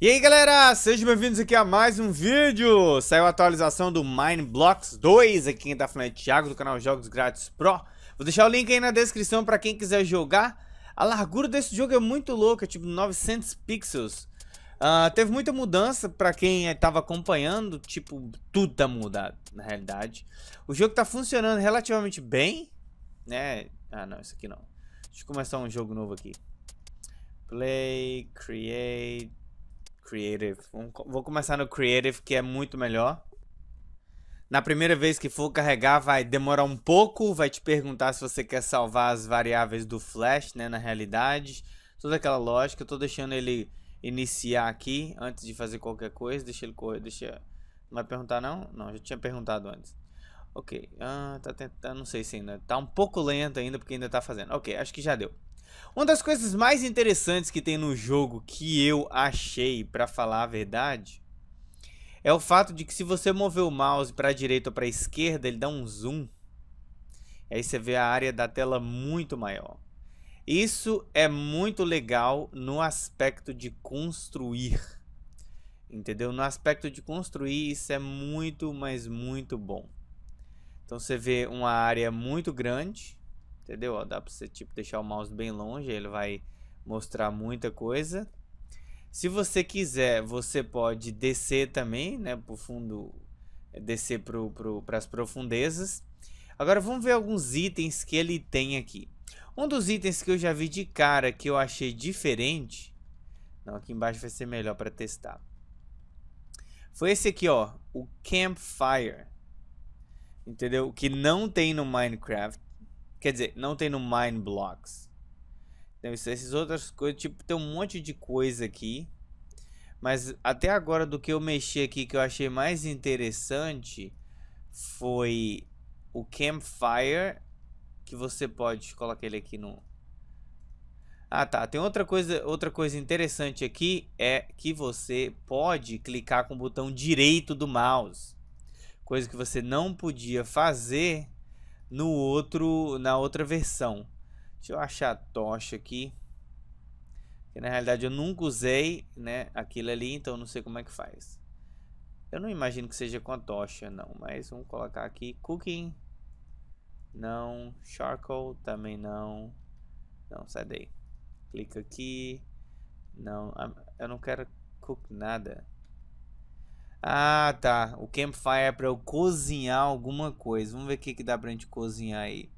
E aí galera, sejam bem-vindos aqui a mais um vídeo! Saiu a atualização do Mine Blocks 2, aqui quem tá falando é Thiago do canal Jogos Grátis Pro. Vou deixar o link aí na descrição pra quem quiser jogar. A largura desse jogo é muito louca, é tipo 900 pixels. Uh, teve muita mudança pra quem tava acompanhando, tipo, tudo tá mudado, na realidade. O jogo tá funcionando relativamente bem, né? Ah não, isso aqui não. Deixa eu começar um jogo novo aqui. Play, create... Creative. Vou começar no Creative, que é muito melhor. Na primeira vez que for carregar, vai demorar um pouco, vai te perguntar se você quer salvar as variáveis do Flash, né, na realidade. Toda aquela lógica, eu tô deixando ele iniciar aqui antes de fazer qualquer coisa. Deixa ele correr, deixa... Não vai perguntar não? Não, já tinha perguntado antes. Ok, ah, tá tentando, não sei se ainda. Tá um pouco lento ainda porque ainda tá fazendo. Ok, acho que já deu. Uma das coisas mais interessantes que tem no jogo que eu achei, para falar a verdade, é o fato de que se você mover o mouse para direita ou para esquerda, ele dá um zoom. Aí você vê a área da tela muito maior. Isso é muito legal no aspecto de construir. Entendeu? No aspecto de construir, isso é muito, mas muito bom. Então você vê uma área muito grande entendeu? Ó, dá para você tipo deixar o mouse bem longe, ele vai mostrar muita coisa. Se você quiser, você pode descer também, né, pro fundo, descer pro, pro, as profundezas. Agora vamos ver alguns itens que ele tem aqui. Um dos itens que eu já vi de cara que eu achei diferente, não, aqui embaixo vai ser melhor para testar. Foi esse aqui, ó, o Campfire. Entendeu? Que não tem no Minecraft. Quer dizer, não tem no Mind Blocks. tem então, essas outras coisas, tipo, tem um monte de coisa aqui. Mas até agora do que eu mexi aqui que eu achei mais interessante foi o Campfire, que você pode colocar ele aqui no Ah, tá, tem outra coisa, outra coisa interessante aqui é que você pode clicar com o botão direito do mouse. Coisa que você não podia fazer no outro, na outra versão. Deixa eu achar a tocha aqui. Que na realidade eu nunca usei, né, aquilo ali, então não sei como é que faz. Eu não imagino que seja com a tocha, não, mas vamos colocar aqui cooking. Não, charcoal também não. Não, sai daí. Clica aqui. Não, eu não quero cook nada. Ah, tá. O campfire é pra eu cozinhar alguma coisa. Vamos ver o que, que dá pra gente cozinhar aí.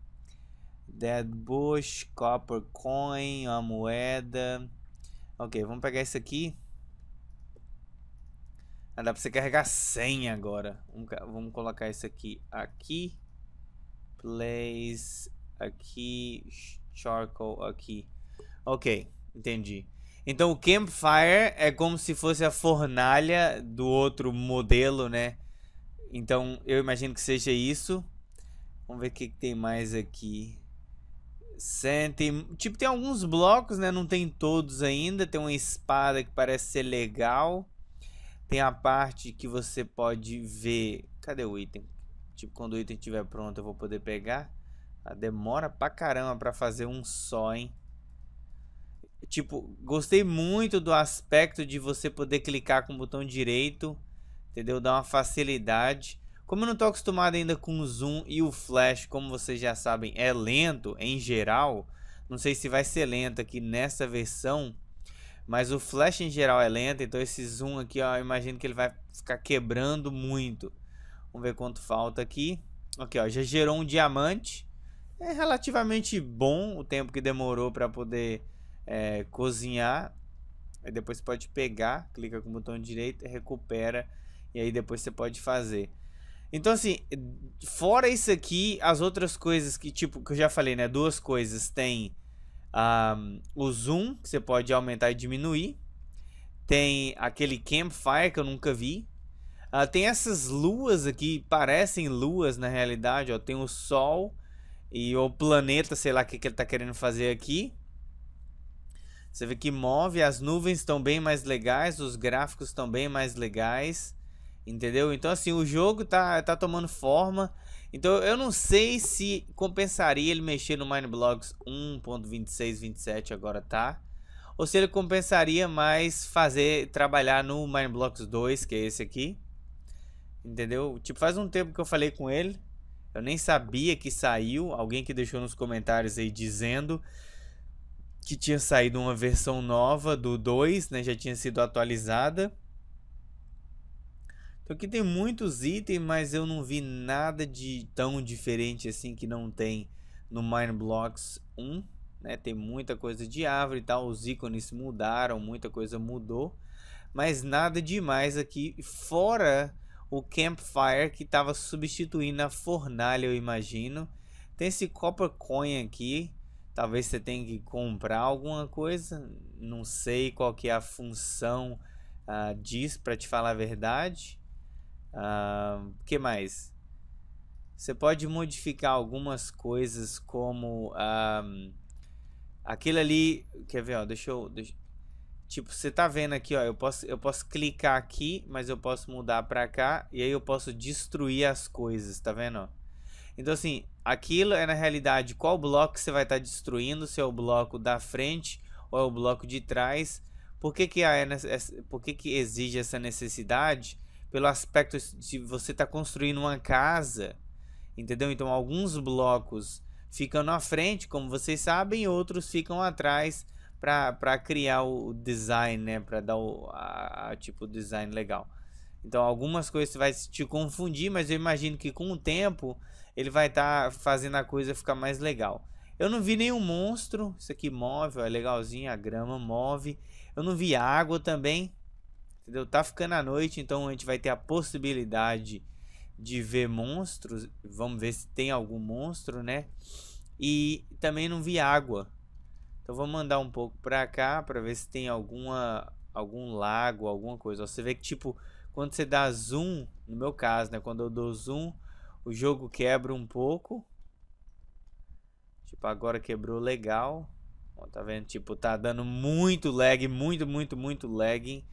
Dead Bush, Copper Coin, a moeda. Ok, vamos pegar isso aqui. Ah, dá pra você carregar 100 agora. Vamos, vamos colocar isso aqui. Aqui. Place. Aqui. Charcoal aqui. Ok, entendi. Então o campfire é como se fosse a fornalha do outro modelo, né? Então eu imagino que seja isso. Vamos ver o que, que tem mais aqui. Sentem. Tipo, tem alguns blocos, né? Não tem todos ainda. Tem uma espada que parece ser legal. Tem a parte que você pode ver. Cadê o item? Tipo, quando o item estiver pronto, eu vou poder pegar. Ah, demora pra caramba pra fazer um só, hein? Tipo, gostei muito do aspecto de você poder clicar com o botão direito, entendeu? Dá uma facilidade. Como eu não estou acostumado ainda com o zoom e o flash, como vocês já sabem, é lento em geral. Não sei se vai ser lento aqui nessa versão, mas o flash em geral é lento, então esse zoom aqui, ó, eu imagino que ele vai ficar quebrando muito. Vamos ver quanto falta aqui. Aqui, ó, já gerou um diamante. É relativamente bom o tempo que demorou para poder é, cozinhar, aí depois você pode pegar, clica com o botão direito, recupera, e aí depois você pode fazer. Então, assim, fora isso aqui, as outras coisas que, tipo, que eu já falei, né? Duas coisas. Tem um, o zoom, que você pode aumentar e diminuir. Tem aquele campfire, que eu nunca vi. Uh, tem essas luas aqui, parecem luas na realidade, ó. Tem o sol e o planeta, sei lá o que, que ele tá querendo fazer aqui. Você vê que move, as nuvens estão bem mais legais, os gráficos estão bem mais legais, entendeu? Então assim, o jogo tá, tá tomando forma. Então eu não sei se compensaria ele mexer no Mineblogs 1.2627 agora tá, ou se ele compensaria mais fazer trabalhar no Mineblocks 2, que é esse aqui. Entendeu? Tipo, faz um tempo que eu falei com ele, eu nem sabia que saiu, alguém que deixou nos comentários aí dizendo que tinha saído uma versão nova do 2, né? Já tinha sido atualizada. Então aqui tem muitos itens, mas eu não vi nada de tão diferente assim que não tem no Mine Blocks 1. Né? Tem muita coisa de árvore e tal, os ícones mudaram, muita coisa mudou. Mas nada demais aqui, fora o Campfire que estava substituindo a fornalha, eu imagino. Tem esse Copper Coin aqui, Talvez você tenha que comprar alguma coisa, não sei qual que é a função uh, disso para te falar a verdade. O uh, ah, que mais? Você pode modificar algumas coisas como um, ah, aquilo ali, quer ver, ó, deixa eu, deixa, tipo, você tá vendo aqui, ó, eu posso, eu posso clicar aqui, mas eu posso mudar para cá e aí eu posso destruir as coisas, tá vendo, ó? Então, assim, aquilo é na realidade qual bloco você vai estar tá destruindo, se é o bloco da frente ou é o bloco de trás. Por que, que, a, por que, que exige essa necessidade? Pelo aspecto de você estar tá construindo uma casa, entendeu? Então, alguns blocos ficam na frente, como vocês sabem, e outros ficam atrás para criar o design, né? Para dar o a, a, tipo design legal. Então, algumas coisas vai te confundir, mas eu imagino que com o tempo ele vai estar tá fazendo a coisa ficar mais legal. Eu não vi nenhum monstro. Isso aqui ó, é legalzinho, a grama move. Eu não vi água também. Entendeu? Tá ficando à noite, então a gente vai ter a possibilidade de ver monstros. Vamos ver se tem algum monstro, né? E também não vi água. Então vou mandar um pouco para cá para ver se tem alguma algum lago, alguma coisa. Você vê que tipo quando você dá zoom, no meu caso, né, quando eu dou zoom, o jogo quebra um pouco. Tipo, agora quebrou legal. Ó, tá vendo? Tipo, tá dando muito lag, muito, muito, muito lag.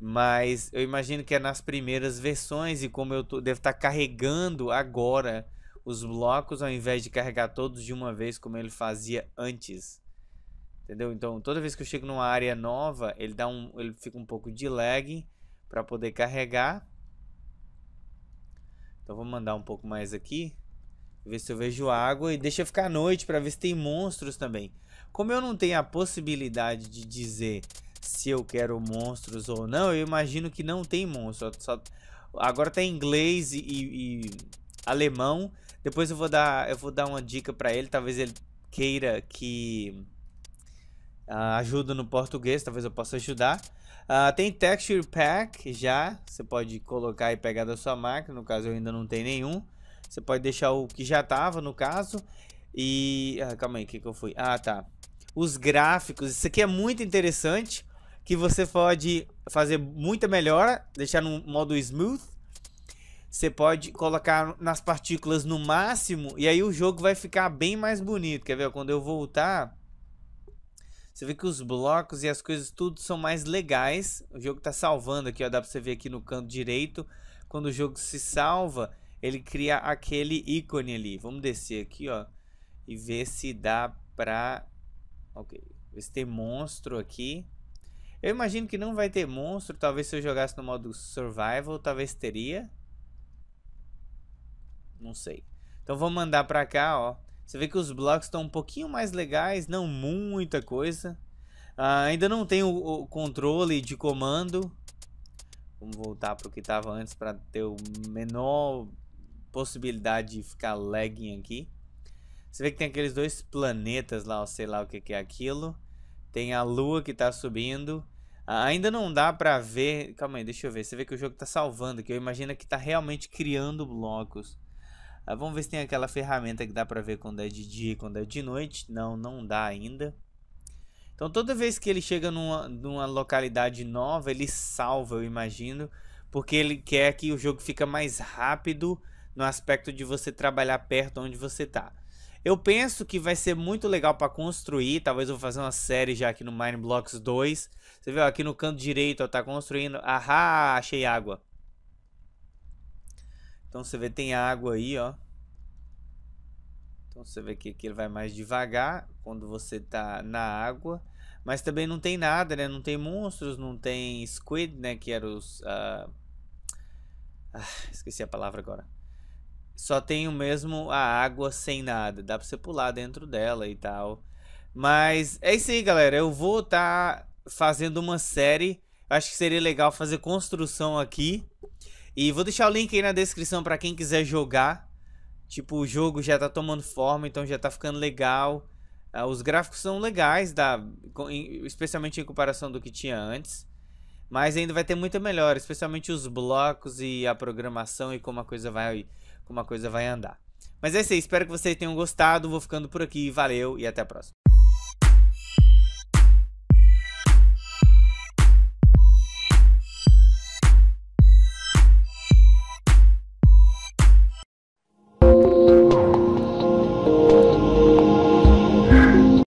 Mas eu imagino que é nas primeiras versões e como eu tô, devo estar tá carregando agora os blocos ao invés de carregar todos de uma vez como ele fazia antes. Entendeu? Então, toda vez que eu chego numa área nova, ele dá um, ele fica um pouco de lag para poder carregar. Então vou mandar um pouco mais aqui. Ver se eu vejo água e deixa ficar à noite para ver se tem monstros também. Como eu não tenho a possibilidade de dizer se eu quero monstros ou não, eu imagino que não tem monstro. Só... Agora tá em inglês e, e, alemão. Depois eu vou dar, eu vou dar uma dica para ele. Talvez ele queira que uh, ah, ajuda no português. Talvez eu possa ajudar. Uh, tem Texture Pack já, você pode colocar e pegar da sua máquina, no caso eu ainda não tenho nenhum. Você pode deixar o que já estava no caso. E... Ah, calma aí, o que, que eu fui? Ah, tá. Os gráficos, isso aqui é muito interessante, que você pode fazer muita melhora, deixar no modo Smooth. Você pode colocar nas partículas no máximo, e aí o jogo vai ficar bem mais bonito. Quer ver? Quando eu voltar... Você vê que os blocos e as coisas tudo são mais legais. O jogo está salvando aqui, ó, dá para você ver aqui no canto direito. Quando o jogo se salva, ele cria aquele ícone ali. Vamos descer aqui, ó, e ver se dá pra... Ok, ver se tem monstro aqui. Eu imagino que não vai ter monstro, talvez se eu jogasse no modo survival, talvez teria. Não sei. Então vou mandar pra cá, ó. Você vê que os blocos estão um pouquinho mais legais, não muita coisa. Ah, ainda não tem o, o, controle de comando. Vamos voltar para o que estava antes para ter o menor possibilidade de ficar lagging aqui. Você vê que tem aqueles dois planetas lá, sei lá o que, que é aquilo. Tem a lua que está subindo. Ah, ainda não dá para ver... Calma aí, deixa eu ver. Você vê que o jogo está salvando aqui. Eu imagino que está realmente criando blocos. Ah, vamos ver se tem aquela ferramenta que dá para ver quando é de dia e quando é de noite. Não, não dá ainda. Então toda vez que ele chega numa, numa localidade nova, ele salva, eu imagino, porque ele quer que o jogo fica mais rápido no aspecto de você trabalhar perto onde você tá. Eu penso que vai ser muito legal para construir, talvez eu vou fazer uma série já aqui no Mine Blocks 2. Você viu aqui no canto direito, ó, tá construindo. Ahá, achei água. Então você vê, tem água aí, ó. Então você vê que aqui ele vai mais devagar quando você tá na água. Mas também não tem nada, né? Não tem monstros, não tem squid, né? Que eram os... Uh... Ah, esqueci a palavra agora. Só tem o mesmo a água sem nada. Dá pra você pular dentro dela e tal. Mas é isso aí, galera. Eu vou estar tá fazendo uma série. Acho que seria legal fazer construção aqui. E vou deixar o link aí na descrição para quem quiser jogar. Tipo, o jogo já tá tomando forma, então já tá ficando legal. Uh, os gráficos são legais, da, em, especialmente em comparação do que tinha antes. Mas ainda vai ter muita melhor, especialmente os blocos e a programação e como a coisa vai, como a coisa vai andar. Mas é isso aí, espero que vocês tenham gostado. Vou ficando por aqui, valeu e até a próxima.